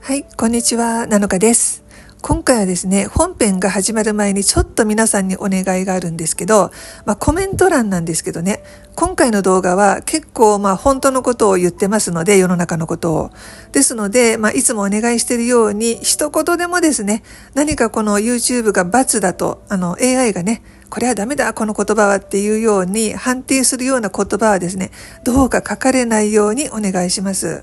はい、こんにちは、なのかです。今回はですね、本編が始まる前にちょっと皆さんにお願いがあるんですけど、まあ、コメント欄なんですけどね、今回の動画は結構まあ本当のことを言ってますので、世の中のことを。ですので、まあ、いつもお願いしているように、一言でもですね、何かこの YouTube が罰だと、あの AI がね、これはダメだ、この言葉はっていうように判定するような言葉はですね、どうか書かれないようにお願いします。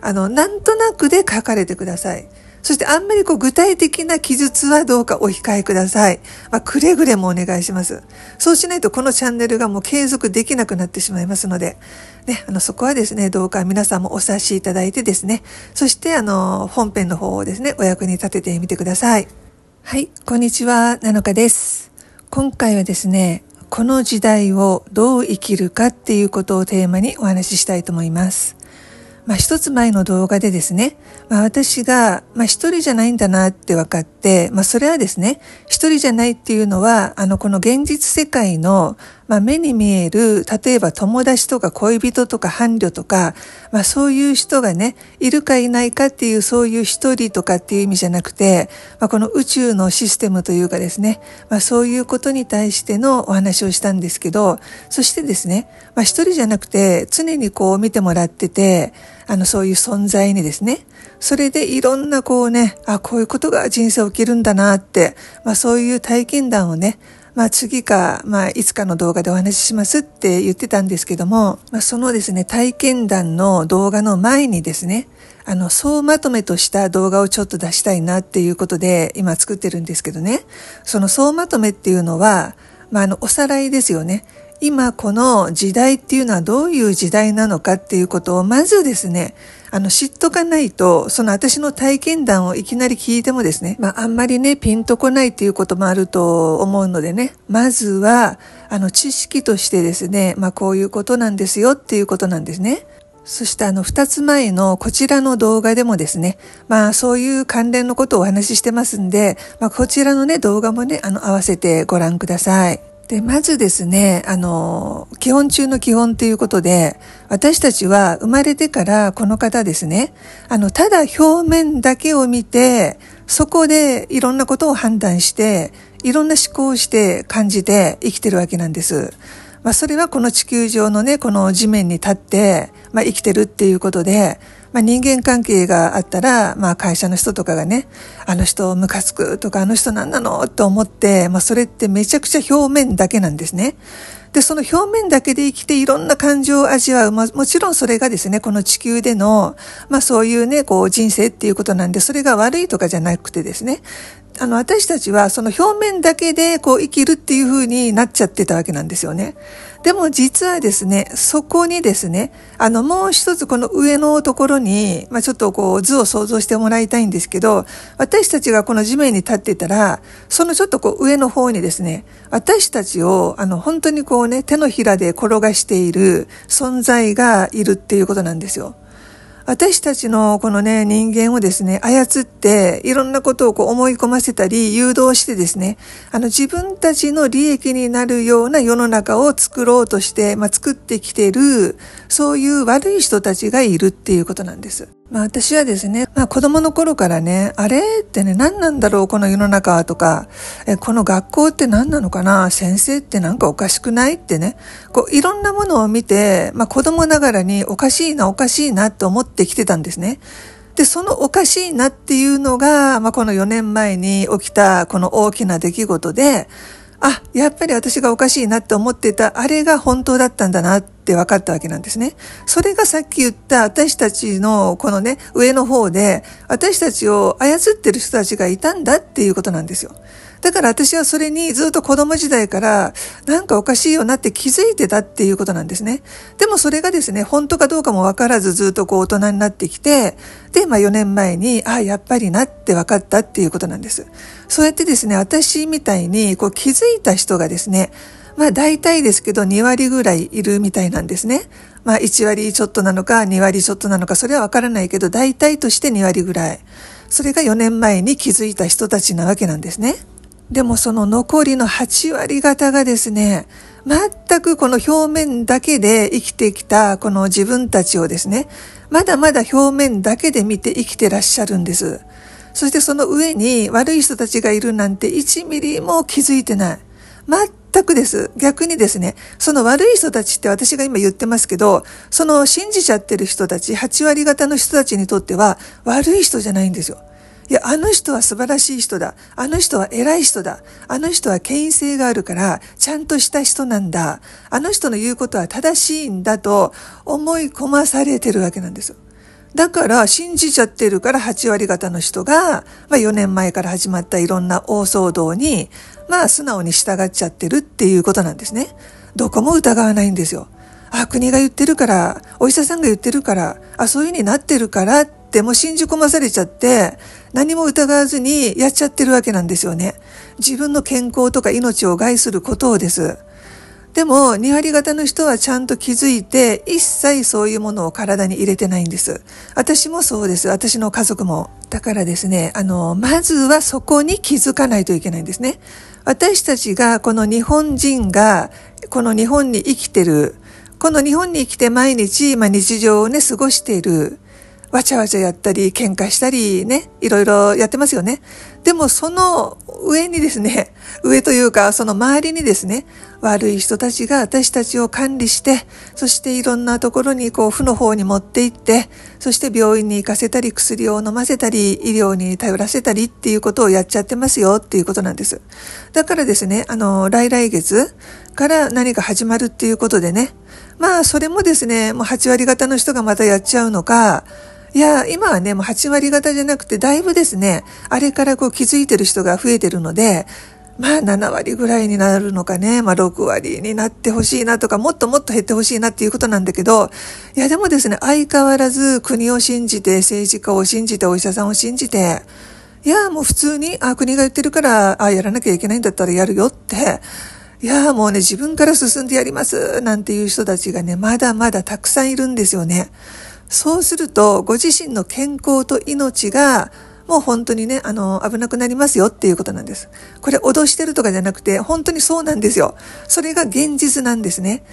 あの、なんとなくで書かれてください。そしてあんまりこう具体的な記述はどうかお控えください。まあ、くれぐれもお願いします。そうしないとこのチャンネルがもう継続できなくなってしまいますので、ね、あの、そこはですね、どうか皆さんもお察しいただいてですね、そしてあの、本編の方をですね、お役に立ててみてください。はい、こんにちは、なのかです。今回はですね、この時代をどう生きるかっていうことをテーマにお話ししたいと思います。まあ、一つ前の動画でですね、まあ、私が、まあ、一人じゃないんだなって分かって、まあ、それはですね、一人じゃないっていうのは、あの、この現実世界の、まあ、目に見える、例えば友達とか恋人とか伴侶とか、まあ、そういう人がね、いるかいないかっていう、そういう一人とかっていう意味じゃなくて、まあ、この宇宙のシステムというかですね、まあ、そういうことに対してのお話をしたんですけど、そしてですね、まあ、一人じゃなくて、常にこう見てもらってて、あの、そういう存在にですね、それでいろんなこうね、あ、こういうことが人生起きるんだなって、まあそういう体験談をね、まあ次か、まあいつかの動画でお話ししますって言ってたんですけども、まあそのですね、体験談の動画の前にですね、あの、総まとめとした動画をちょっと出したいなっていうことで今作ってるんですけどね、その総まとめっていうのは、まああの、おさらいですよね。今この時代っていうのはどういう時代なのかっていうことをまずですね、あの知っとかないと、その私の体験談をいきなり聞いてもですね、まああんまりね、ピンとこないっていうこともあると思うのでね、まずは、あの知識としてですね、まあこういうことなんですよっていうことなんですね。そしてあの二つ前のこちらの動画でもですね、まあそういう関連のことをお話ししてますんで、まあこちらのね動画もね、あの合わせてご覧ください。で、まずですね、あの、基本中の基本っていうことで、私たちは生まれてからこの方ですね、あの、ただ表面だけを見て、そこでいろんなことを判断して、いろんな思考をして感じて生きてるわけなんです。まあ、それはこの地球上のね、この地面に立って、まあ、生きてるっていうことで、まあ、人間関係があったら、まあ、会社の人とかがね、あの人ムカつくとか、あの人何なのと思って、まあ、それってめちゃくちゃ表面だけなんですね。で、その表面だけで生きていろんな感情を味わう。まあ、もちろんそれがですね、この地球での、まあそういうね、こう人生っていうことなんで、それが悪いとかじゃなくてですね。あの、私たちはその表面だけでこう生きるっていう風になっちゃってたわけなんですよね。でも実はですね、そこにですね、あの、もう一つこの上のところに、まあ、ちょっとこう図を想像してもらいたいんですけど、私たちがこの地面に立ってたら、そのちょっとこう上の方にですね、私たちをあの、本当にこうね、手のひらで転がしている存在がいるっていうことなんですよ。私たちのこのね、人間をですね、操って、いろんなことをこう思い込ませたり、誘導してですね、あの自分たちの利益になるような世の中を作ろうとして、まあ、作ってきてる、そういう悪い人たちがいるっていうことなんです。まあ私はですね、まあ子供の頃からね、あれってね、何なんだろうこの世の中とか、えこの学校って何なのかな先生ってなんかおかしくないってね、こういろんなものを見て、まあ子供ながらにおかしいなおかしいなと思ってきてたんですね。で、そのおかしいなっていうのが、まあこの4年前に起きたこの大きな出来事で、あ、やっぱり私がおかしいなって思ってた、あれが本当だったんだなって分かったわけなんですね。それがさっき言った私たちのこのね、上の方で、私たちを操ってる人たちがいたんだっていうことなんですよ。だから私はそれにずっと子供時代からなんかおかしいよなって気づいてたっていうことなんですね。でもそれがですね、本当かどうかもわからずずっとこう大人になってきて、で、まあ4年前に、ああ、やっぱりなって分かったっていうことなんです。そうやってですね、私みたいにこう気づいた人がですね、まあ大体ですけど2割ぐらいいるみたいなんですね。まあ1割ちょっとなのか2割ちょっとなのかそれはわからないけど大体として2割ぐらい。それが4年前に気づいた人たちなわけなんですね。でもその残りの8割方がですね、全くこの表面だけで生きてきたこの自分たちをですね、まだまだ表面だけで見て生きてらっしゃるんです。そしてその上に悪い人たちがいるなんて1ミリも気づいてない。全くです。逆にですね、その悪い人たちって私が今言ってますけど、その信じちゃってる人たち、8割方の人たちにとっては悪い人じゃないんですよ。いや、あの人は素晴らしい人だ。あの人は偉い人だ。あの人は権威性があるから、ちゃんとした人なんだ。あの人の言うことは正しいんだと思い込まされてるわけなんですよ。だから信じちゃってるから8割方の人が、まあ、4年前から始まったいろんな大騒動に、まあ素直に従っちゃってるっていうことなんですね。どこも疑わないんですよ。あ、国が言ってるから、お医者さんが言ってるから、あ、そういう風になってるからっってもう信じ込まされちゃって、何も疑わずにやっちゃってるわけなんですよね。自分の健康とか命を害することをです。でも、2割方の人はちゃんと気づいて、一切そういうものを体に入れてないんです。私もそうです。私の家族も。だからですね、あの、まずはそこに気づかないといけないんですね。私たちが、この日本人が、この日本に生きてる、この日本に来て毎日、まあ、日常をね、過ごしている。わちゃわちゃやったり、喧嘩したりね、いろいろやってますよね。でもその上にですね、上というかその周りにですね、悪い人たちが私たちを管理して、そしていろんなところにこう負の方に持って行って、そして病院に行かせたり薬を飲ませたり、医療に頼らせたりっていうことをやっちゃってますよっていうことなんです。だからですね、あの、来来月から何か始まるっていうことでね、まあそれもですね、もう8割方の人がまたやっちゃうのか、いや、今はね、もう8割方じゃなくて、だいぶですね、あれからこう気づいてる人が増えてるので、まあ7割ぐらいになるのかね、まあ6割になってほしいなとか、もっともっと減ってほしいなっていうことなんだけど、いやでもですね、相変わらず国を信じて、政治家を信じて、お医者さんを信じて、いやもう普通に、あ、国が言ってるから、あ、やらなきゃいけないんだったらやるよって、いやもうね、自分から進んでやりますなんていう人たちがね、まだまだたくさんいるんですよね。そうすると、ご自身の健康と命が、もう本当にね、あの、危なくなりますよっていうことなんです。これ脅してるとかじゃなくて、本当にそうなんですよ。それが現実なんですね。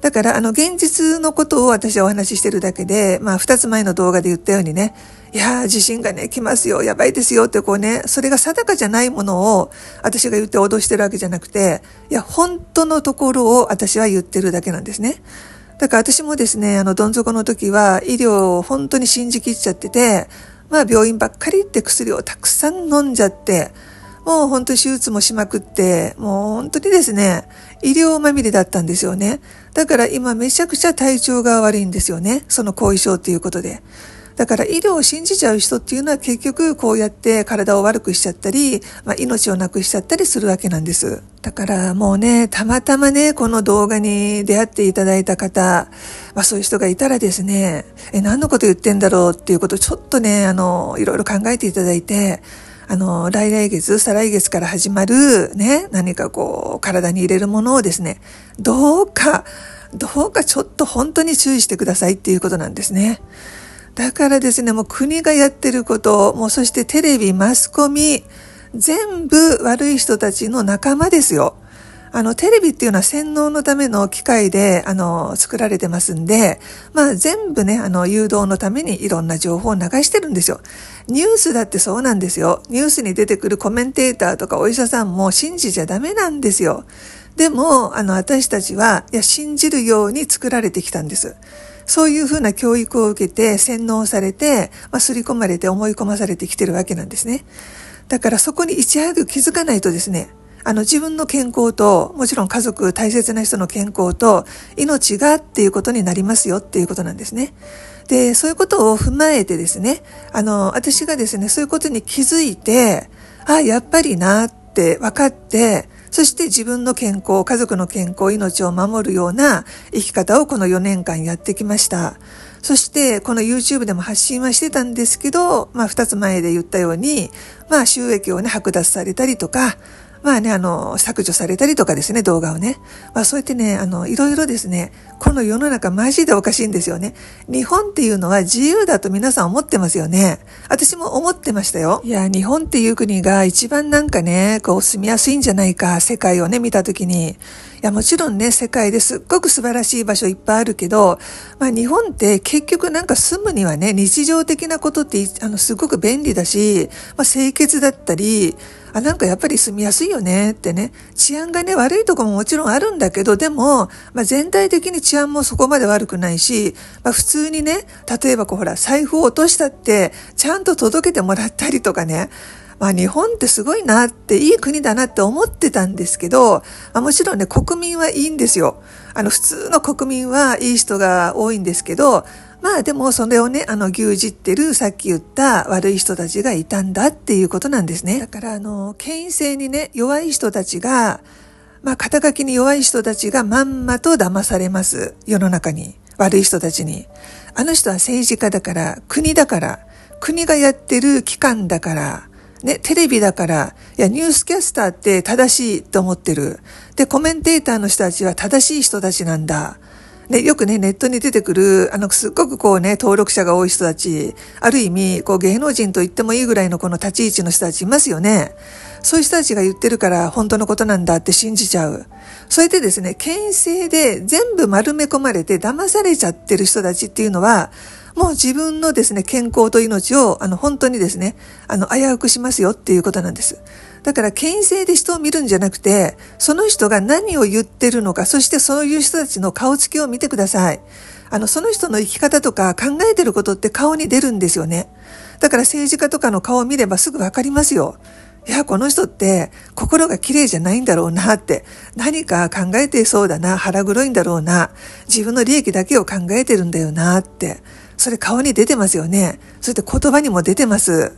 だから、あの、現実のことを私はお話ししてるだけで、まあ、二つ前の動画で言ったようにね、いやー、地震がね、来ますよ、やばいですよってこうね、それが定かじゃないものを私が言って脅してるわけじゃなくて、いや、本当のところを私は言ってるだけなんですね。だから私もですね、あの、どん底の時は医療を本当に信じきっちゃってて、まあ病院ばっかり行って薬をたくさん飲んじゃって、もう本当に手術もしまくって、もう本当にですね、医療まみれだったんですよね。だから今めちゃくちゃ体調が悪いんですよね。その後遺症ということで。だから医療を信じちゃう人っていうのは結局こうやって体を悪くしちゃったり、まあ、命をなくしちゃったりするわけなんです。だからもうね、たまたまね、この動画に出会っていただいた方、まあそういう人がいたらですね、え、何のこと言ってんだろうっていうことをちょっとね、あの、いろいろ考えていただいて、あの、来来月、再来月から始まる、ね、何かこう、体に入れるものをですね、どうか、どうかちょっと本当に注意してくださいっていうことなんですね。だからですね、もう国がやってること、もうそしてテレビ、マスコミ、全部悪い人たちの仲間ですよ。あの、テレビっていうのは洗脳のための機械で、あの、作られてますんで、まあ全部ね、あの、誘導のためにいろんな情報を流してるんですよ。ニュースだってそうなんですよ。ニュースに出てくるコメンテーターとかお医者さんも信じちゃダメなんですよ。でも、あの、私たちは、いや、信じるように作られてきたんです。そういうふうな教育を受けて洗脳されて、まあ、刷り込まれて思い込まされてきてるわけなんですね。だからそこにいち早く気づかないとですね、あの自分の健康と、もちろん家族、大切な人の健康と、命がっていうことになりますよっていうことなんですね。で、そういうことを踏まえてですね、あの、私がですね、そういうことに気づいて、あ、やっぱりなって分かって、そして自分の健康、家族の健康、命を守るような生き方をこの4年間やってきました。そして、この YouTube でも発信はしてたんですけど、まあ、二つ前で言ったように、まあ、収益をね、剥奪されたりとか、まあね、あの、削除されたりとかですね、動画をね。まあそうやってね、あの、いろいろですね、この世の中マジでおかしいんですよね。日本っていうのは自由だと皆さん思ってますよね。私も思ってましたよ。いや、日本っていう国が一番なんかね、こう住みやすいんじゃないか、世界をね、見たときに。いや、もちろんね、世界ですっごく素晴らしい場所いっぱいあるけど、まあ日本って結局なんか住むにはね、日常的なことって、あの、すごく便利だし、まあ清潔だったり、あ、なんかやっぱり住みやすいよねってね、治安がね、悪いとこももちろんあるんだけど、でも、まあ、全体的に治安もそこまで悪くないし、まあ、普通にね、例えばこうほら、財布を落としたって、ちゃんと届けてもらったりとかね、まあ、日本ってすごいなって、いい国だなって思ってたんですけど、まあ、もちろんね、国民はいいんですよ。あの、普通の国民はいい人が多いんですけど、まあでもそれをね、あの、牛耳ってるさっき言った悪い人たちがいたんだっていうことなんですね。だからあの、権威性にね、弱い人たちが、まあ肩書きに弱い人たちがまんまと騙されます。世の中に。悪い人たちに。あの人は政治家だから、国だから、国がやってる機関だから、ね、テレビだから、いや、ニュースキャスターって正しいと思ってる。で、コメンテーターの人たちは正しい人たちなんだ。ね、よくね、ネットに出てくる、あの、すっごくこうね、登録者が多い人たち、ある意味、こう芸能人と言ってもいいぐらいのこの立ち位置の人たちいますよね。そういう人たちが言ってるから本当のことなんだって信じちゃう。それでですね、牽制で全部丸め込まれて騙されちゃってる人たちっていうのは、もう自分のですね、健康と命を、あの、本当にですね、あの、危うくしますよっていうことなんです。だから、権威性で人を見るんじゃなくて、その人が何を言ってるのか、そしてそういう人たちの顔つきを見てください。あの、その人の生き方とか考えてることって顔に出るんですよね。だから政治家とかの顔を見ればすぐわかりますよ。いや、この人って心が綺麗じゃないんだろうなって、何か考えてそうだな、腹黒いんだろうな、自分の利益だけを考えてるんだよなって、それ顔に出てますよね。それって言葉にも出てます。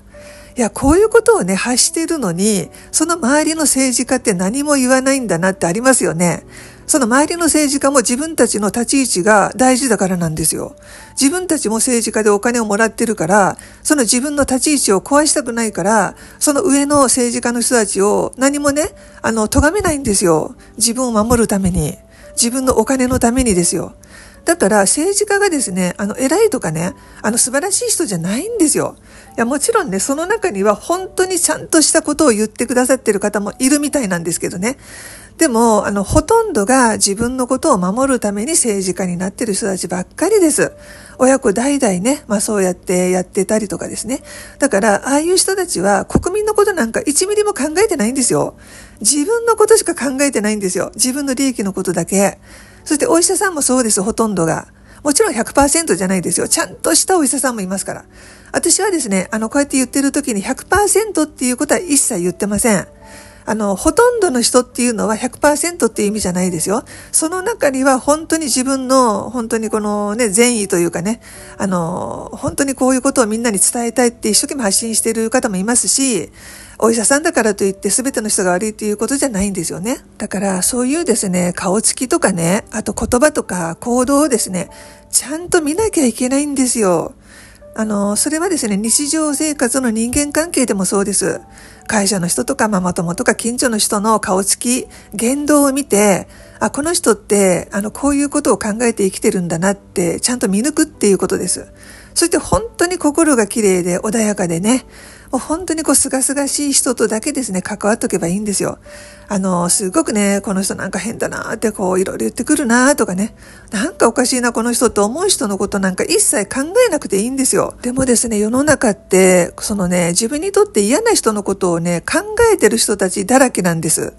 いや、こういうことをね、発しているのに、その周りの政治家って何も言わないんだなってありますよね。その周りの政治家も自分たちの立ち位置が大事だからなんですよ。自分たちも政治家でお金をもらってるから、その自分の立ち位置を壊したくないから、その上の政治家の人たちを何もね、あの、咎めないんですよ。自分を守るために。自分のお金のためにですよ。だから政治家がですね、あの偉いとかね、あの素晴らしい人じゃないんですよ。いや、もちろんね、その中には本当にちゃんとしたことを言ってくださってる方もいるみたいなんですけどね。でも、あの、ほとんどが自分のことを守るために政治家になってる人たちばっかりです。親子代々ね、まあそうやってやってたりとかですね。だから、ああいう人たちは国民のことなんか1ミリも考えてないんですよ。自分のことしか考えてないんですよ。自分の利益のことだけ。そしてお医者さんもそうです、ほとんどが。もちろん100%じゃないですよ。ちゃんとしたお医者さんもいますから。私はですね、あの、こうやって言ってる時に100%っていうことは一切言ってません。あの、ほとんどの人っていうのは100%っていう意味じゃないですよ。その中には本当に自分の、本当にこのね、善意というかね、あの、本当にこういうことをみんなに伝えたいって一生懸命発信している方もいますし、お医者さんだからといって全ての人が悪いっていうことじゃないんですよね。だからそういうですね、顔つきとかね、あと言葉とか行動をですね、ちゃんと見なきゃいけないんですよ。あの、それはですね、日常生活の人間関係でもそうです。会社の人とかママ友とか近所の人の顔つき、言動を見て、あ、この人って、あの、こういうことを考えて生きてるんだなって、ちゃんと見抜くっていうことです。そして本当に心が綺麗で穏やかでね、もう本当にこう、すがすがしい人とだけですね、関わっとけばいいんですよ。あの、すごくね、この人なんか変だなってこういろいろ言ってくるなとかね、なんかおかしいなこの人と思う人のことなんか一切考えなくていいんですよ。でもですね、世の中って、そのね、自分にとって嫌な人のことをね、考えてる人たちだらけなんです。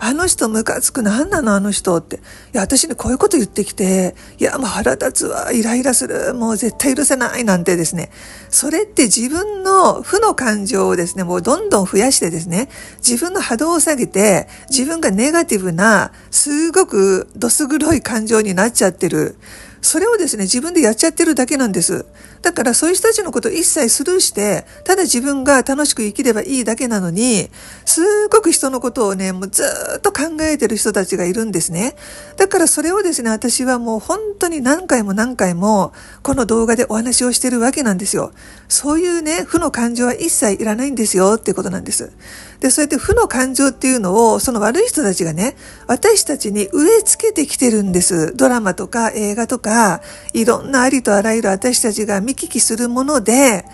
あの人ムカつく、何なのあの人って。いや、私にこういうこと言ってきて、いや、もう腹立つわ、イライラする、もう絶対許せないなんてですね。それって自分の負の感情をですね、もうどんどん増やしてですね、自分の波動を下げて、自分がネガティブな、すごくどす黒い感情になっちゃってる。それをですね、自分でやっちゃってるだけなんです。だからそういう人たちのこと一切スルーして、ただ自分が楽しく生きればいいだけなのに、すごく人のことをね、もうずっと考えてる人たちがいるんですね。だからそれをですね、私はもう本当に何回も何回も、この動画でお話をしてるわけなんですよ。そういうね、負の感情は一切いらないんですよっていうことなんです。で、そうやって負の感情っていうのを、その悪い人たちがね、私たちに植え付けてきてるんです。ドラマとか映画とか、いろんなありとあらゆる私たちが見聞きするもので、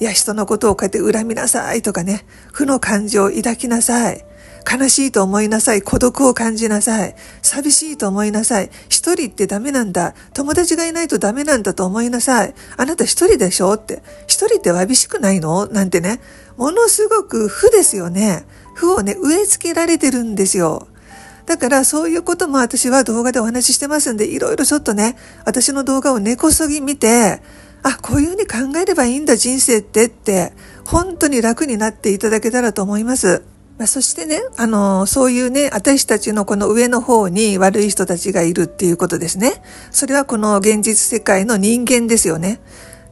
いや、人のことをこうやって恨みなさいとかね、負の感情を抱きなさい。悲しいと思いなさい。孤独を感じなさい。寂しいと思いなさい。一人ってダメなんだ。友達がいないとダメなんだと思いなさい。あなた一人でしょって。一人ってわびしくないのなんてね。ものすごく負ですよね。負をね、植え付けられてるんですよ。だからそういうことも私は動画でお話ししてますんで、いろいろちょっとね、私の動画を根こそぎ見て、あ、こういうふうに考えればいいんだ人生ってって、本当に楽になっていただけたらと思います。まあ、そしてね、あの、そういうね、私たちのこの上の方に悪い人たちがいるっていうことですね。それはこの現実世界の人間ですよね。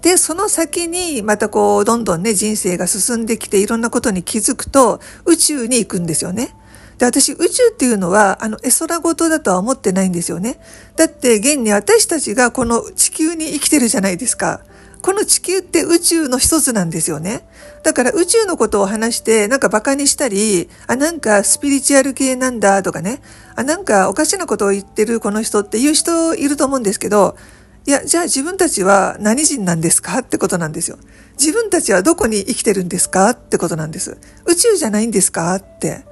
で、その先にまたこう、どんどんね、人生が進んできていろんなことに気づくと、宇宙に行くんですよね。で、私、宇宙っていうのは、あの、絵空事だとは思ってないんですよね。だって、現に私たちがこの地球に生きてるじゃないですか。この地球って宇宙の一つなんですよね。だから宇宙のことを話して、なんか馬鹿にしたり、あ、なんかスピリチュアル系なんだとかね、あ、なんかおかしなことを言ってるこの人っていう人いると思うんですけど、いや、じゃあ自分たちは何人なんですかってことなんですよ。自分たちはどこに生きてるんですかってことなんです。宇宙じゃないんですかって。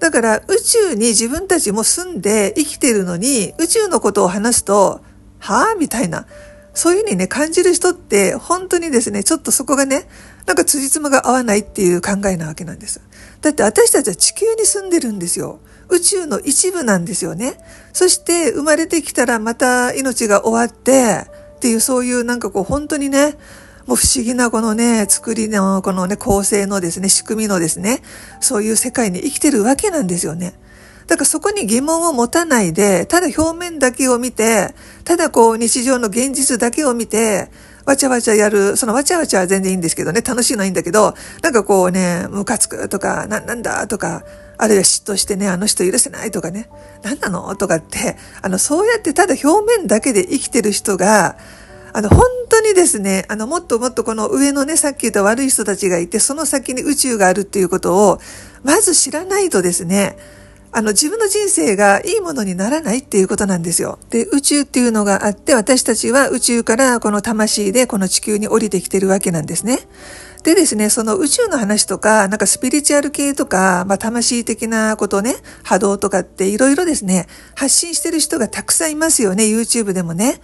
だから宇宙に自分たちも住んで生きてるのに、宇宙のことを話すと、はぁみたいな。そういうふうにね、感じる人って、本当にですね、ちょっとそこがね、なんか辻褄が合わないっていう考えなわけなんです。だって私たちは地球に住んでるんですよ。宇宙の一部なんですよね。そして生まれてきたらまた命が終わってっていうそういうなんかこう本当にね、もう不思議なこのね、作りのこのね、構成のですね、仕組みのですね、そういう世界に生きてるわけなんですよね。だからそこに疑問を持たないで、ただ表面だけを見て、ただこう日常の現実だけを見て、わちゃわちゃやる、そのわちゃわちゃは全然いいんですけどね、楽しいのはいいんだけど、なんかこうね、ムカつくとか、な、なんだとか、あるいは嫉妬してね、あの人許せないとかね、なんなのとかって、あの、そうやってただ表面だけで生きてる人が、あの、本当にですね、あの、もっともっとこの上のね、さっき言った悪い人たちがいて、その先に宇宙があるっていうことを、まず知らないとですね、あの、自分の人生がいいものにならないっていうことなんですよ。で、宇宙っていうのがあって、私たちは宇宙からこの魂でこの地球に降りてきてるわけなんですね。でですね、その宇宙の話とか、なんかスピリチュアル系とか、まあ、魂的なことね、波動とかっていろいろですね、発信してる人がたくさんいますよね、YouTube でもね。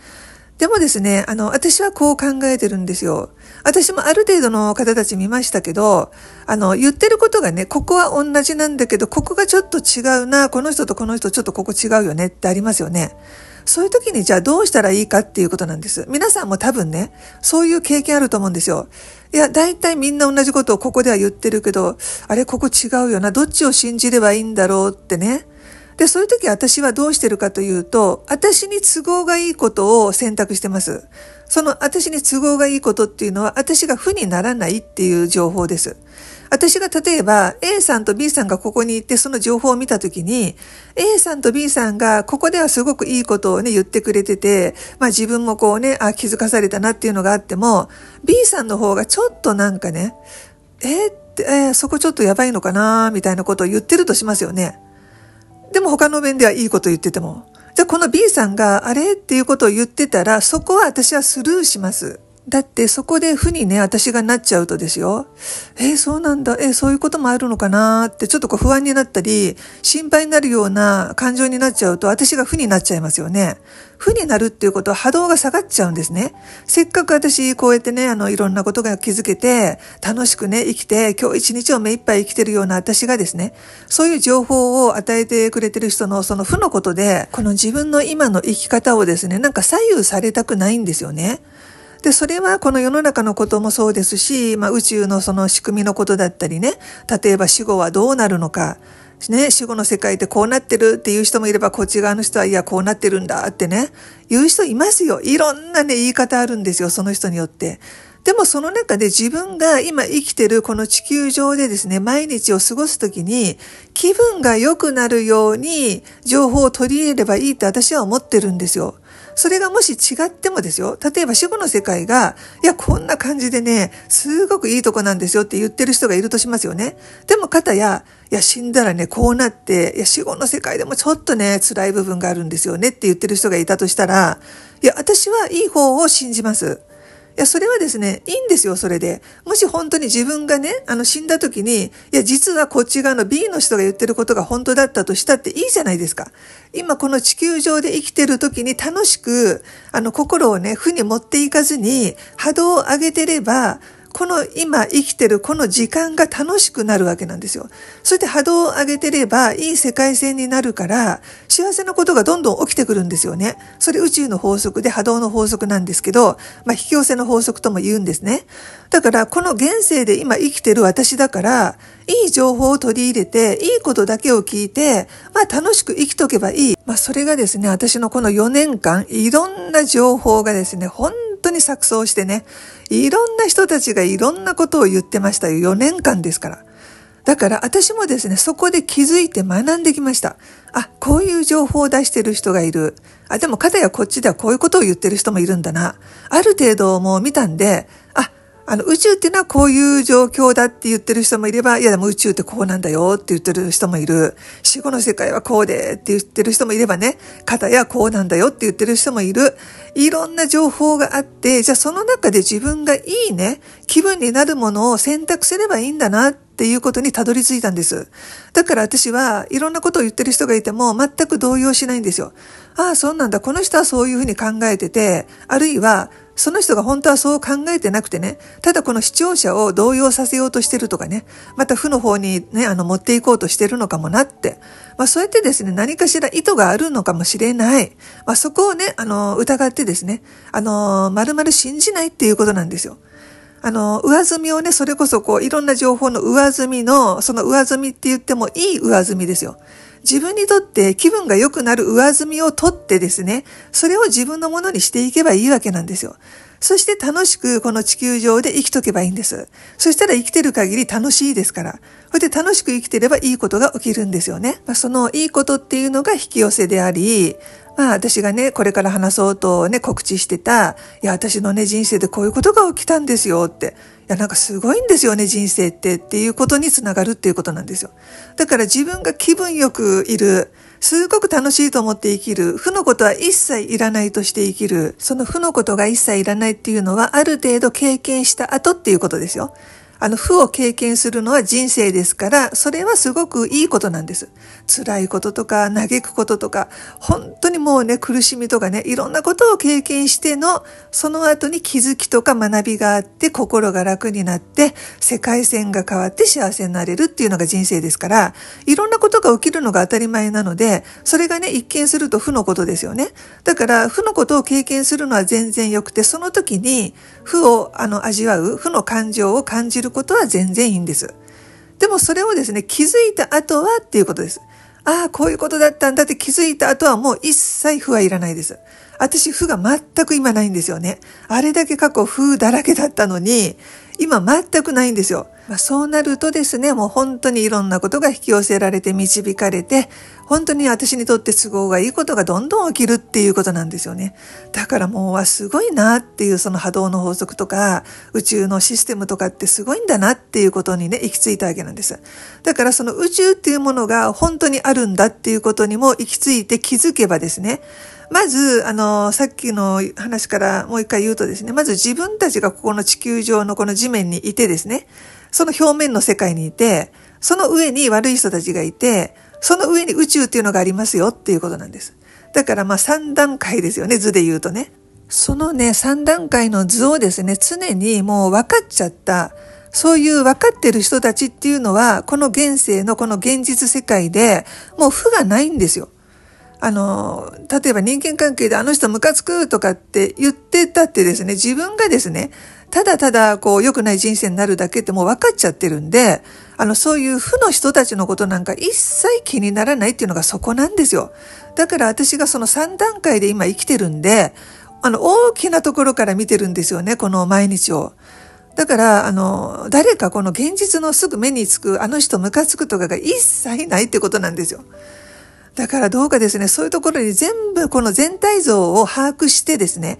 でもですね、あの、私はこう考えてるんですよ。私もある程度の方たち見ましたけど、あの、言ってることがね、ここは同じなんだけど、ここがちょっと違うな、この人とこの人ちょっとここ違うよねってありますよね。そういう時にじゃあどうしたらいいかっていうことなんです。皆さんも多分ね、そういう経験あると思うんですよ。いや、大体みんな同じことをここでは言ってるけど、あれ、ここ違うよな、どっちを信じればいいんだろうってね。で、そういう時私はどうしてるかというと、私に都合がいいことを選択してます。その私に都合がいいことっていうのは、私が負にならないっていう情報です。私が例えば A さんと B さんがここに行ってその情報を見たときに A さんと B さんがここではすごくいいことをね言ってくれてて、まあ自分もこうね、あ気づかされたなっていうのがあっても B さんの方がちょっとなんかね、えー、って、えー、そこちょっとやばいのかなみたいなことを言ってるとしますよね。でも他の面ではいいこと言ってても。じゃあこの B さんがあれっていうことを言ってたら、そこは私はスルーします。だってそこで負にね、私がなっちゃうとですよ。えー、そうなんだ。えー、そういうこともあるのかなって、ちょっとこう不安になったり、心配になるような感情になっちゃうと、私が負になっちゃいますよね。負になるっていうことは波動が下がっちゃうんですね。せっかく私、こうやってね、あの、いろんなことが気づけて、楽しくね、生きて、今日一日を目いっぱい生きてるような私がですね、そういう情報を与えてくれてる人のその負のことで、この自分の今の生き方をですね、なんか左右されたくないんですよね。で、それはこの世の中のこともそうですし、まあ、宇宙のその仕組みのことだったりね、例えば死後はどうなるのか、ね、死後の世界ってこうなってるっていう人もいれば、こっち側の人はいや、こうなってるんだってね、言う人いますよ。いろんなね、言い方あるんですよ、その人によって。でもその中で自分が今生きてるこの地球上でですね、毎日を過ごすときに気分が良くなるように情報を取り入れればいいって私は思ってるんですよ。それがもし違ってもですよ、例えば死後の世界が、いや、こんな感じでね、すごくいいとこなんですよって言ってる人がいるとしますよね。でも、かたや、いや、死んだらね、こうなって、いや、死後の世界でもちょっとね、辛い部分があるんですよねって言ってる人がいたとしたら、いや、私はいい方を信じます。や、それはですね、いいんですよ、それで。もし本当に自分がね、あの、死んだ時に、いや、実はこっち側の B の人が言ってることが本当だったとしたっていいじゃないですか。今この地球上で生きてる時に楽しく、あの、心をね、負に持っていかずに、波動を上げてれば、この今生きてるこの時間が楽しくなるわけなんですよ。それで波動を上げてればいい世界線になるから、幸せなことがどんどん起きてくるんですよね。それ宇宙の法則で波動の法則なんですけど、まあ、引き寄せの法則とも言うんですね。だから、この現世で今生きてる私だから、いい情報を取り入れて、いいことだけを聞いて、まあ楽しく生きとけばいい。まあそれがですね、私のこの4年間、いろんな情報がですね、本当に錯綜してね、いろんな人たちがいろんなことを言ってましたよ。4年間ですから。だから私もですね、そこで気づいて学んできました。あ、こういう情報を出してる人がいる。あ、でも肩やこっちではこういうことを言ってる人もいるんだな。ある程度もう見たんで、あ、あの宇宙っていうのはこういう状況だって言ってる人もいれば、いやでも宇宙ってこうなんだよって言ってる人もいる。死後の世界はこうでって言ってる人もいればね、肩やこうなんだよって言ってる人もいる。いろんな情報があって、じゃあその中で自分がいいね、気分になるものを選択すればいいんだなってっていうことにたどり着いたんです。だから私はいろんなことを言ってる人がいても全く動揺しないんですよ。ああ、そうなんだ。この人はそういうふうに考えてて、あるいはその人が本当はそう考えてなくてね、ただこの視聴者を動揺させようとしてるとかね、また負の方にね、あの、持っていこうとしてるのかもなって。まあそうやってですね、何かしら意図があるのかもしれない。まあそこをね、あの、疑ってですね、あの、まるまる信じないっていうことなんですよ。あの、上積みをね、それこそこう、いろんな情報の上積みの、その上積みって言ってもいい上積みですよ。自分にとって気分が良くなる上積みを取ってですね、それを自分のものにしていけばいいわけなんですよ。そして楽しくこの地球上で生きとけばいいんです。そしたら生きてる限り楽しいですから。それで楽しく生きてればいいことが起きるんですよね。まあ、そのいいことっていうのが引き寄せであり、まあ私がね、これから話そうとね、告知してた、いや、私のね、人生でこういうことが起きたんですよって、いや、なんかすごいんですよね、人生ってっていうことにつながるっていうことなんですよ。だから自分が気分よくいる、すごく楽しいと思って生きる。負のことは一切いらないとして生きる。その負のことが一切いらないっていうのは、ある程度経験した後っていうことですよ。あの、負を経験するのは人生ですから、それはすごくいいことなんです。辛いこととか、嘆くこととか、本当にもうね、苦しみとかね、いろんなことを経験しての、その後に気づきとか学びがあって、心が楽になって、世界線が変わって幸せになれるっていうのが人生ですから、いろんなことが起きるのが当たり前なので、それがね、一見すると負のことですよね。だから、負のことを経験するのは全然良くて、その時に、負を、あの、味わう、負の感情を感じるることは全然いいんです。でもそれをですね、気づいた後はっていうことです。ああ、こういうことだったんだって気づいた後はもう一切不はいらないです。私、負が全く今ないんですよね。あれだけ過去、負だらけだったのに、今全くないんですよ。まあ、そうなるとですね、もう本当にいろんなことが引き寄せられて導かれて、本当に私にとって都合がいいことがどんどん起きるっていうことなんですよね。だからもう、すごいなっていうその波動の法則とか、宇宙のシステムとかってすごいんだなっていうことにね、行き着いたわけなんです。だからその宇宙っていうものが本当にあるんだっていうことにも行き着いて気づけばですね、まず、あの、さっきの話からもう一回言うとですね、まず自分たちがここの地球上のこの地面にいてですね、その表面の世界にいて、その上に悪い人たちがいて、その上に宇宙っていうのがありますよっていうことなんです。だからまあ3段階ですよね、図で言うとね。そのね、3段階の図をですね、常にもう分かっちゃった、そういう分かってる人たちっていうのは、この現世のこの現実世界でもう負がないんですよ。あの、例えば人間関係であの人ムカつくとかって言ってたってですね、自分がですね、ただただこう良くない人生になるだけってもう分かっちゃってるんで、あのそういう負の人たちのことなんか一切気にならないっていうのがそこなんですよ。だから私がその3段階で今生きてるんで、あの大きなところから見てるんですよね、この毎日を。だから、あの、誰かこの現実のすぐ目につくあの人ムカつくとかが一切ないってことなんですよ。だからどうかですね、そういうところに全部この全体像を把握してですね、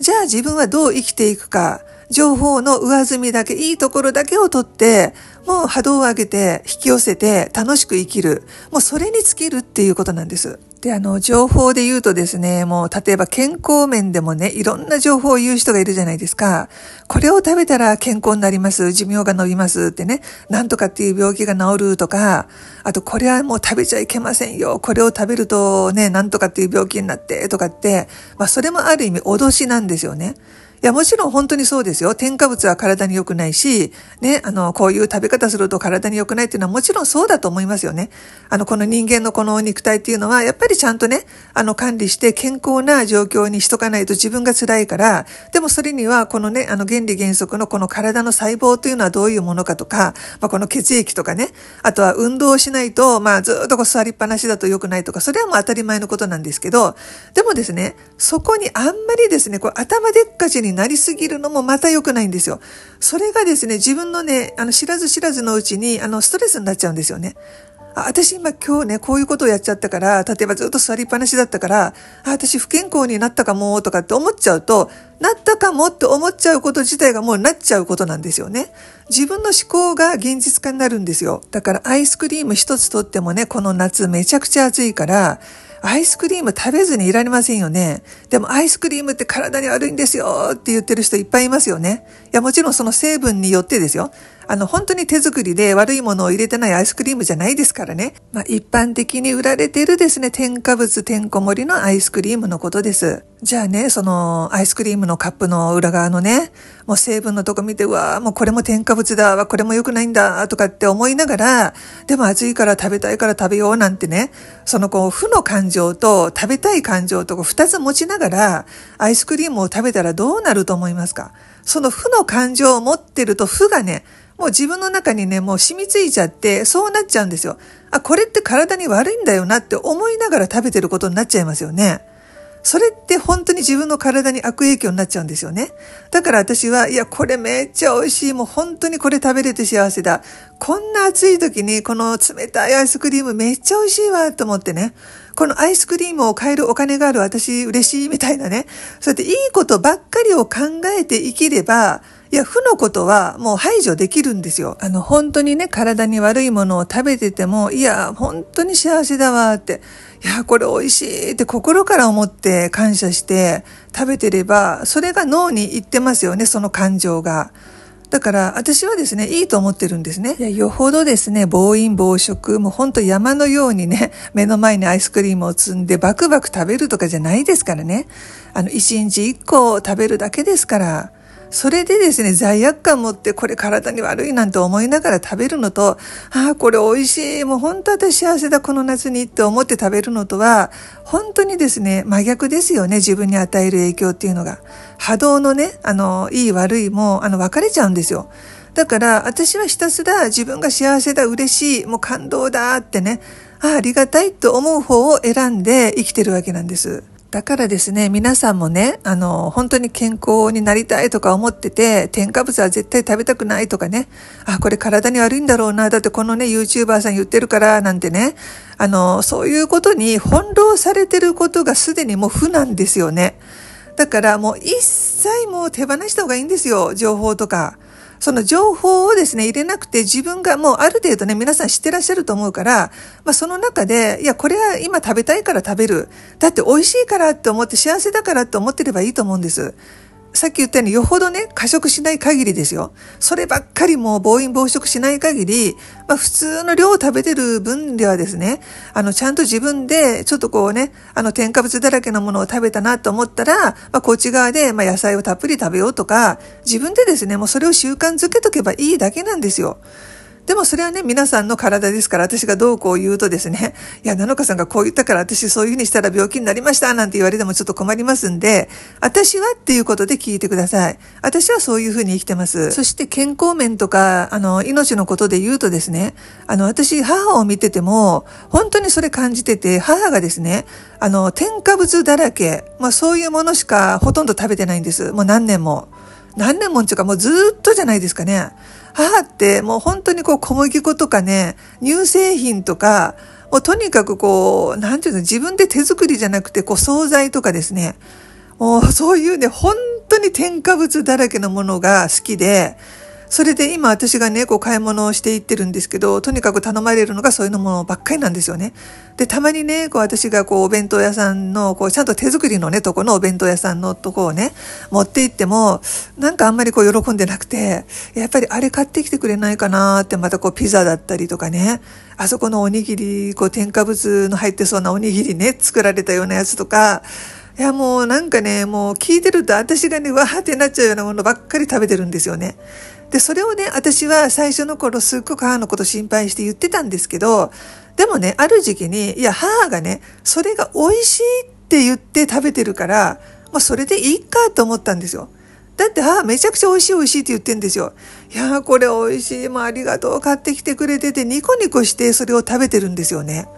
じゃあ自分はどう生きていくか、情報の上積みだけ、いいところだけを取って、もう波動を上げて、引き寄せて、楽しく生きる。もうそれに尽きるっていうことなんです。で、あの、情報で言うとですね、もう、例えば健康面でもね、いろんな情報を言う人がいるじゃないですか。これを食べたら健康になります、寿命が延びますってね、なんとかっていう病気が治るとか、あと、これはもう食べちゃいけませんよ、これを食べるとね、なんとかっていう病気になってとかって、まあ、それもある意味脅しなんですよね。いや、もちろん本当にそうですよ。添加物は体に良くないし、ね、あの、こういう食べ方すると体に良くないっていうのはもちろんそうだと思いますよね。あの、この人間のこの肉体っていうのは、やっぱりちゃんとね、あの、管理して健康な状況にしとかないと自分が辛いから、でもそれには、このね、あの、原理原則のこの体の細胞というのはどういうものかとか、まあ、この血液とかね、あとは運動をしないと、まあ、ずっとこう座りっぱなしだと良くないとか、それはもう当たり前のことなんですけど、でもですね、そこにあんまりですね、こう頭でっかちにになりすぎるのもまた良くないんですよ。それがですね、自分のね、あの、知らず知らずのうちに、あの、ストレスになっちゃうんですよね。あ、私今今日ね、こういうことをやっちゃったから、例えばずっと座りっぱなしだったから、あ、私不健康になったかも、とかって思っちゃうと、なったかもって思っちゃうこと自体がもうなっちゃうことなんですよね。自分の思考が現実化になるんですよ。だからアイスクリーム一つとってもね、この夏めちゃくちゃ暑いから、アイスクリーム食べずにいられませんよね。でもアイスクリームって体に悪いんですよって言ってる人いっぱいいますよね。いや、もちろんその成分によってですよ。あの、本当に手作りで悪いものを入れてないアイスクリームじゃないですからね。まあ、一般的に売られているですね、添加物てんこ盛りのアイスクリームのことです。じゃあね、その、アイスクリームのカップの裏側のね、もう成分のとこ見て、うわもうこれも添加物だ、これも良くないんだ、とかって思いながら、でも暑いから食べたいから食べようなんてね、そのこう、負の感情と食べたい感情とこう、二つ持ちながら、アイスクリームを食べたらどうなると思いますかその負の感情を持ってると負がね、もう自分の中にね、もう染みついちゃって、そうなっちゃうんですよ。あ、これって体に悪いんだよなって思いながら食べてることになっちゃいますよね。それって本当に自分の体に悪影響になっちゃうんですよね。だから私は、いや、これめっちゃ美味しい。もう本当にこれ食べれて幸せだ。こんな暑い時にこの冷たいアイスクリームめっちゃ美味しいわと思ってね。このアイスクリームを買えるお金がある私嬉しいみたいなね。そうやっていいことばっかりを考えて生きれば、いや、負のことはもう排除できるんですよ。あの、本当にね、体に悪いものを食べてても、いや、本当に幸せだわって、いや、これ美味しいって心から思って感謝して食べてれば、それが脳に行ってますよね、その感情が。だから私はですね、いいと思ってるんですね。いや、よほどですね、暴飲暴食、もう本当山のようにね、目の前にアイスクリームを積んでバクバク食べるとかじゃないですからね。あの、一日一個食べるだけですから。それでですね、罪悪感持ってこれ体に悪いなんて思いながら食べるのと、ああ、これ美味しい、もう本当私幸せだ、この夏にって思って食べるのとは、本当にですね、真逆ですよね、自分に与える影響っていうのが。波動のね、あの、いい悪いも、あの、分かれちゃうんですよ。だから、私はひたすら自分が幸せだ、嬉しい、もう感動だってね、ああ、ありがたいと思う方を選んで生きてるわけなんです。だからですね、皆さんもね、あの、本当に健康になりたいとか思ってて、添加物は絶対食べたくないとかね、あ、これ体に悪いんだろうな、だってこのね、YouTuber さん言ってるから、なんてね、あの、そういうことに翻弄されてることがすでにもう負なんですよね。だからもう一切もう手放した方がいいんですよ、情報とか。その情報をですね、入れなくて自分がもうある程度ね、皆さん知ってらっしゃると思うから、まあその中で、いや、これは今食べたいから食べる。だって美味しいからって思って幸せだからって思ってればいいと思うんです。さっき言ったようによほどね、過食しない限りですよ。そればっかりもう暴飲暴食しない限り、まあ普通の量を食べてる分ではですね、あのちゃんと自分でちょっとこうね、あの添加物だらけのものを食べたなと思ったら、まあこっち側でまあ野菜をたっぷり食べようとか、自分でですね、もうそれを習慣づけとけばいいだけなんですよ。でもそれはね、皆さんの体ですから、私がどうこう言うとですね、いや、なのかさんがこう言ったから私そういうふうにしたら病気になりました、なんて言われてもちょっと困りますんで、私はっていうことで聞いてください。私はそういうふうに生きてます。そして健康面とか、あの、命のことで言うとですね、あの、私、母を見てても、本当にそれ感じてて、母がですね、あの、添加物だらけ、まあそういうものしかほとんど食べてないんです。もう何年も。何年もっていうかもうずっとじゃないですかね。母ってもう本当にこう小麦粉とかね、乳製品とか、もうとにかくこう、なんていうの、自分で手作りじゃなくて、こう、惣菜とかですね。もうそういうね、本当に添加物だらけのものが好きで、それで今私がね、こう買い物をしていってるんですけど、とにかく頼まれるのがそういうのものばっかりなんですよね。で、たまにね、こう私がこうお弁当屋さんの、こうちゃんと手作りのね、とこのお弁当屋さんのとこをね、持って行っても、なんかあんまりこう喜んでなくて、やっぱりあれ買ってきてくれないかなってまたこうピザだったりとかね、あそこのおにぎり、こう添加物の入ってそうなおにぎりね、作られたようなやつとか、いやもうなんかね、もう聞いてると私がね、わーってなっちゃうようなものばっかり食べてるんですよね。で、それをね、私は最初の頃すっごく母のこと心配して言ってたんですけど、でもね、ある時期に、いや、母がね、それが美味しいって言って食べてるから、まあそれでいいかと思ったんですよ。だって母めちゃくちゃ美味しい美味しいって言ってんですよ。いやーこれ美味しい、もうありがとう、買ってきてくれててニコニコしてそれを食べてるんですよね。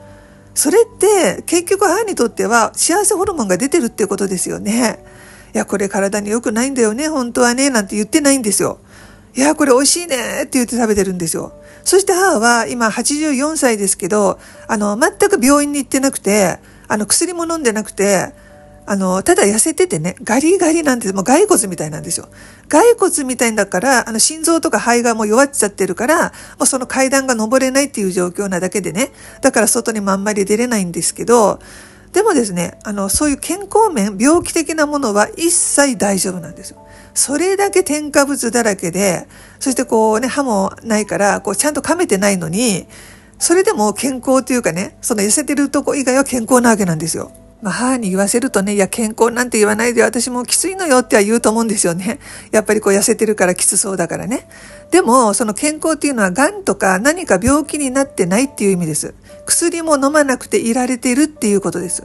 それって結局母にとっては幸せホルモンが出てるっていうことですよね。いや、これ体に良くないんだよね、本当はね、なんて言ってないんですよ。いや、これ美味しいねって言って食べてるんですよ。そして母は今84歳ですけど、あの、全く病院に行ってなくて、あの、薬も飲んでなくて、あの、ただ痩せててね、ガリガリなんです。もう骸骨みたいなんですよ。骸骨みたいだから、あの、心臓とか肺がもう弱っちゃってるから、もうその階段が登れないっていう状況なだけでね、だから外にもあんまり出れないんですけど、でもですね、あの、そういう健康面、病気的なものは一切大丈夫なんですよ。それだけ添加物だらけで、そしてこうね、歯もないから、こうちゃんと噛めてないのに、それでも健康というかね、その痩せてるとこ以外は健康なわけなんですよ。まあ、母に言わせるとね、いや、健康なんて言わないで私もきついのよっては言うと思うんですよね。やっぱりこう痩せてるからきつそうだからね。でも、その健康っていうのは、癌とか何か病気になってないっていう意味です。薬も飲まなくていられてるっていうことです。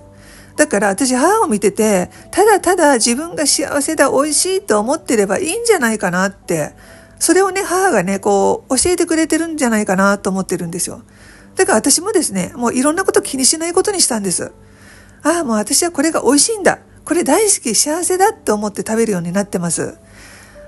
だから私母を見てて、ただただ自分が幸せだ、美味しいと思ってればいいんじゃないかなって、それをね、母がね、こう、教えてくれてるんじゃないかなと思ってるんですよ。だから私もですね、もういろんなこと気にしないことにしたんです。ああ、もう私はこれが美味しいんだ。これ大好き、幸せだって思って食べるようになってます。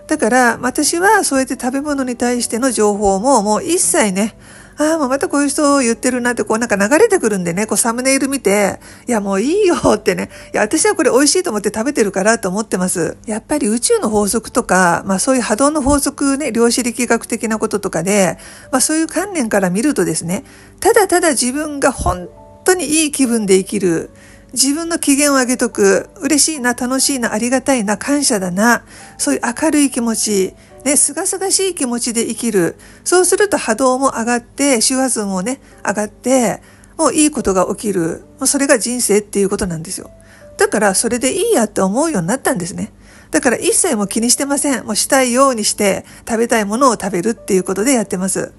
だから、私はそうやって食べ物に対しての情報ももう一切ね、ああ、もうまたこういう人を言ってるなって、こうなんか流れてくるんでね、こうサムネイル見て、いやもういいよってね、いや私はこれ美味しいと思って食べてるからと思ってます。やっぱり宇宙の法則とか、まあそういう波動の法則ね、量子力学的なこととかで、まあそういう観念から見るとですね、ただただ自分が本当にいい気分で生きる、自分の機嫌を上げとく。嬉しいな、楽しいな、ありがたいな、感謝だな。そういう明るい気持ち。ね、すがすがしい気持ちで生きる。そうすると波動も上がって、周波数もね、上がって、もういいことが起きる。もうそれが人生っていうことなんですよ。だから、それでいいやって思うようになったんですね。だから一切もう気にしてません。もうしたいようにして、食べたいものを食べるっていうことでやってます。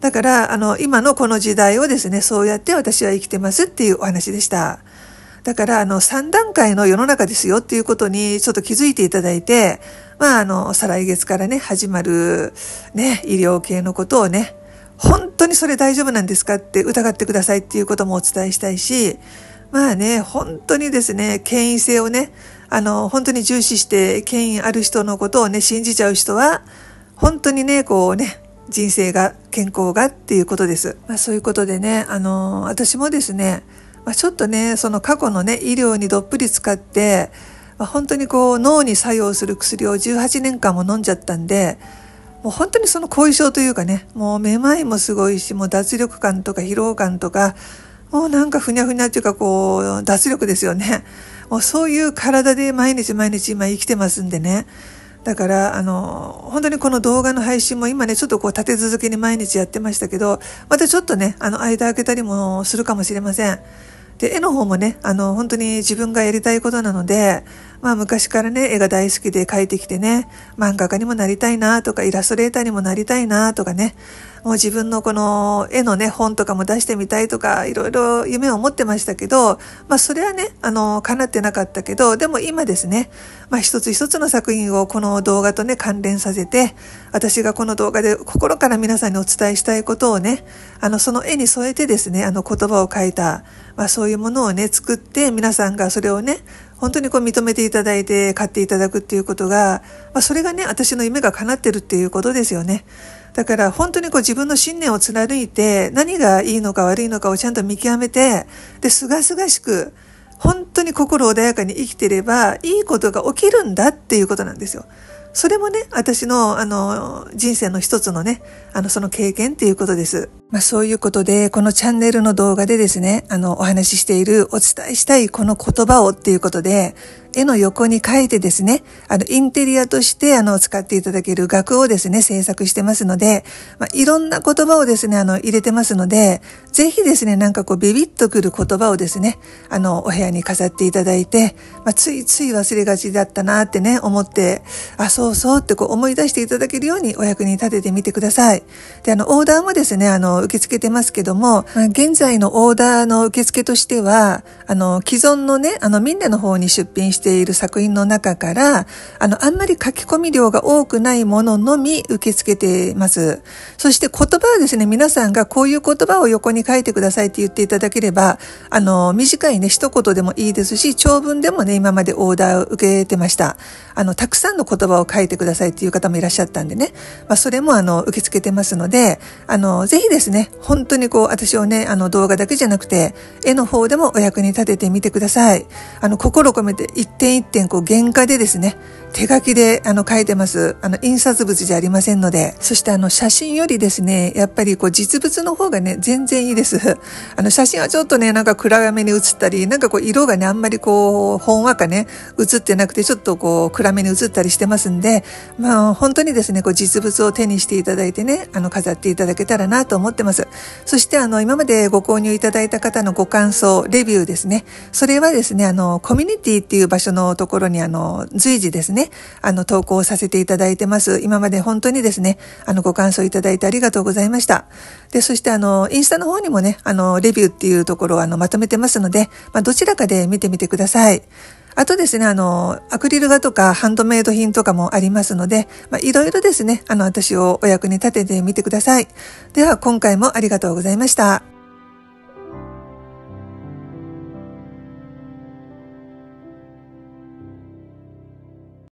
だから、あの、今のこの時代をですね、そうやって私は生きてますっていうお話でした。だから、あの、3段階の世の中ですよっていうことにちょっと気づいていただいて、まあ、あの、再来月からね、始まる、ね、医療系のことをね、本当にそれ大丈夫なんですかって疑ってくださいっていうこともお伝えしたいし、まあね、本当にですね、権威性をね、あの、本当に重視して権威ある人のことをね、信じちゃう人は、本当にね、こうね、人生が、健康がっていうことです。まあそういうことでね、あの、私もですね、まあ、ちょっとねその過去のね医療にどっぷり使って、まあ、本当にこう脳に作用する薬を18年間も飲んじゃったんでもう本当にその後遺症というかねもうめまいもすごいしもう脱力感とか疲労感とかもうなんかふにゃふにゃっていうかこう脱力ですよねもうそういう体で毎日毎日今生きてますんでねだから、あの、本当にこの動画の配信も今ね、ちょっとこう立て続けに毎日やってましたけど、またちょっとね、あの、間開けたりもするかもしれません。で、絵の方もね、あの、本当に自分がやりたいことなので、まあ昔からね、絵が大好きで描いてきてね、漫画家にもなりたいなとか、イラストレーターにもなりたいなとかね、もう自分のこの絵のね、本とかも出してみたいとか、いろいろ夢を持ってましたけど、まあそれはね、あの、叶ってなかったけど、でも今ですね、まあ一つ一つの作品をこの動画とね、関連させて、私がこの動画で心から皆さんにお伝えしたいことをね、あの、その絵に添えてですね、あの言葉を書いた、まあそういうものをね、作って皆さんがそれをね、本当にこう認めていただいて買っていただくっていうことが、まあ、それがね、私の夢が叶ってるっていうことですよね。だから本当にこう自分の信念を貫いて、何がいいのか悪いのかをちゃんと見極めて、で、すがすがしく、本当に心穏やかに生きてれば、いいことが起きるんだっていうことなんですよ。それもね、私の、あの、人生の一つのね、あの、その経験っていうことです。まあ、そういうことで、このチャンネルの動画でですね、あの、お話ししている、お伝えしたいこの言葉をっていうことで、絵の横に書いてですね、あの、インテリアとして、あの、使っていただける額をですね、制作してますので、まあ、いろんな言葉をですね、あの、入れてますので、ぜひですね、なんかこう、ビビッとくる言葉をですね、あの、お部屋に飾っていただいて、まあ、ついつい忘れがちだったなってね、思って、あ、そうそうってこう、思い出していただけるようにお役に立ててみてください。で、あの、オーダーもですね、あの、受け付けてますけども、まあ、現在のオーダーの受付としては、あの、既存のね、あの、みんなの方に出品してしている作品の中から、あの、あんまり書き込み量が多くないもののみ受け付けています。そして言葉はですね、皆さんがこういう言葉を横に書いてくださいって言っていただければ、あの、短いね、一言でもいいですし、長文でもね、今までオーダーを受けてました。あの、たくさんの言葉を書いてくださいっていう方もいらっしゃったんでね、まあ、それもあの、受け付けてますので、あの、ぜひですね、本当にこう、私をね、あの、動画だけじゃなくて、絵の方でもお役に立ててみてください。あの、心込めて一点一点こう原価でですね手書きであの書いてます。あの印刷物じゃありませんので。そしてあの写真よりですね、やっぱりこう実物の方がね、全然いいです。あの写真はちょっとね、なんか暗めに写ったり、なんかこう色がね、あんまりこう、ほんわかね、写ってなくてちょっとこう暗めに写ったりしてますんで、まあ本当にですね、こう実物を手にしていただいてね、あの飾っていただけたらなと思ってます。そしてあの今までご購入いただいた方のご感想、レビューですね。それはですね、あのコミュニティっていう場所のところにあの随時ですね、で、あの、投稿させていただいてます。今まで本当にですね、あの、ご感想いただいてありがとうございました。で、そしてあの、インスタの方にもね、あの、レビューっていうところをあの、まとめてますので、まあ、どちらかで見てみてください。あとですね、あの、アクリル画とかハンドメイド品とかもありますので、まあ、いろいろですね、あの、私をお役に立ててみてください。では、今回もありがとうございました。